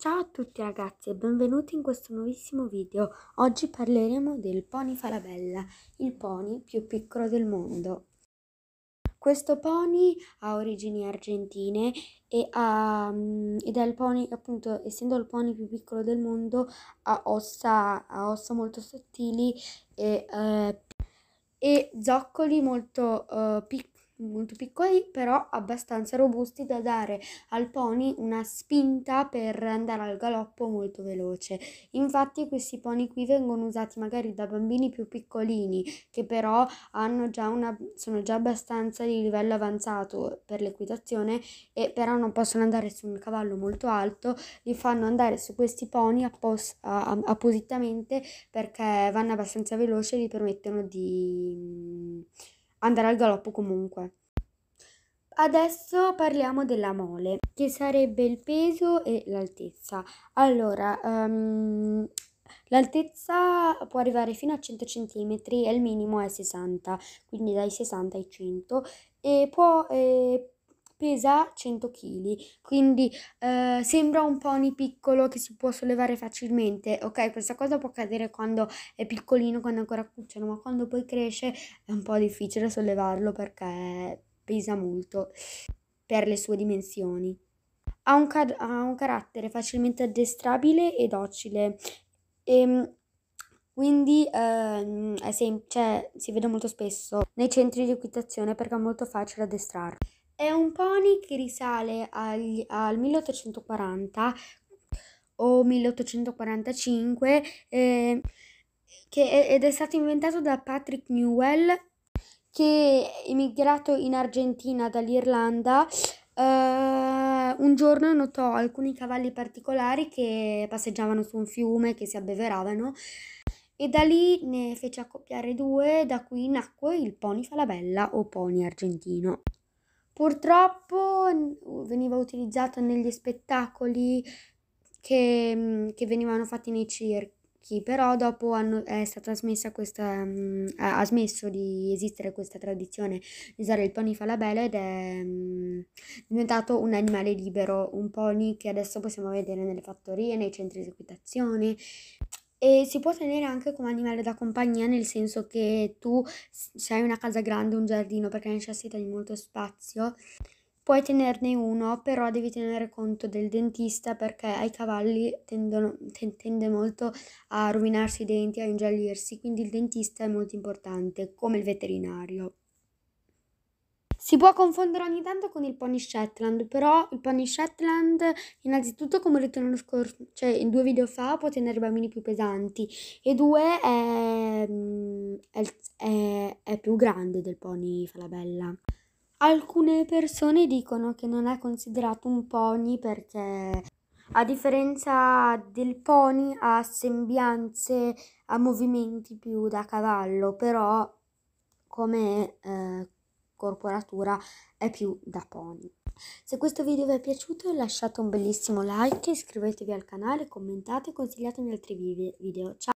Ciao a tutti ragazzi e benvenuti in questo nuovissimo video. Oggi parleremo del pony Falabella, il pony più piccolo del mondo. Questo pony ha origini argentine e ha, ehm, ed è il pony, appunto, essendo il pony più piccolo del mondo, ha ossa, ha ossa molto sottili e, eh, e zoccoli molto eh, piccoli molto piccoli, però abbastanza robusti da dare al pony una spinta per andare al galoppo molto veloce. Infatti questi pony qui vengono usati magari da bambini più piccolini, che però già una, sono già abbastanza di livello avanzato per l'equitazione e però non possono andare su un cavallo molto alto, li fanno andare su questi pony appos- a- appositamente perché vanno abbastanza veloce e gli permettono di andare al galoppo comunque. Adesso parliamo della mole, che sarebbe il peso e l'altezza. Allora, um, l'altezza può arrivare fino a 100 cm e il minimo è 60, quindi dai 60 ai 100 e può... Eh, pesa 100 kg, quindi eh, sembra un pony piccolo che si può sollevare facilmente. Ok, questa cosa può accadere quando è piccolino, quando è ancora cucciolo, ma quando poi cresce è un po' difficile sollevarlo perché pesa molto per le sue dimensioni. Ha un, car- ha un carattere facilmente addestrabile e docile. E, ehm, quindi ehm, sem- cioè, si vede molto spesso nei centri di equitazione perché è molto facile addestrarlo. È un pony che risale agli, al 1840 o 1845 eh, che, ed è stato inventato da Patrick Newell che è emigrato in Argentina dall'Irlanda Uh, un giorno notò alcuni cavalli particolari che passeggiavano su un fiume, che si abbeveravano e da lì ne fece accoppiare due, da cui nacque il pony Falabella o pony argentino. Purtroppo veniva utilizzato negli spettacoli che, che venivano fatti nei circhi, però dopo hanno, è stata smessa questa, ha smesso di esistere questa tradizione di usare il pony falabella ed è diventato un animale libero, un pony che adesso possiamo vedere nelle fattorie, nei centri di esecuzione. E si può tenere anche come animale da compagnia, nel senso che tu, se hai una casa grande, un giardino, perché necessita di molto spazio, puoi tenerne uno, però devi tenere conto del dentista perché ai cavalli tendono, ten- tende molto a rovinarsi i denti, a ingiallirsi, quindi il dentista è molto importante, come il veterinario. Si può confondere ogni tanto con il pony Shetland, però il pony Shetland, innanzitutto, come ho detto nello scorso, cioè in due video fa, può tenere bambini più pesanti e due è, mm, è, è, è più grande del pony Falabella. Alcune persone dicono che non è considerato un pony perché a differenza del pony ha sembianze, ha movimenti più da cavallo, però come, eh, corporatura è più da pony. Se questo video vi è piaciuto lasciate un bellissimo like, iscrivetevi al canale, commentate e consigliatemi altri video. Ciao!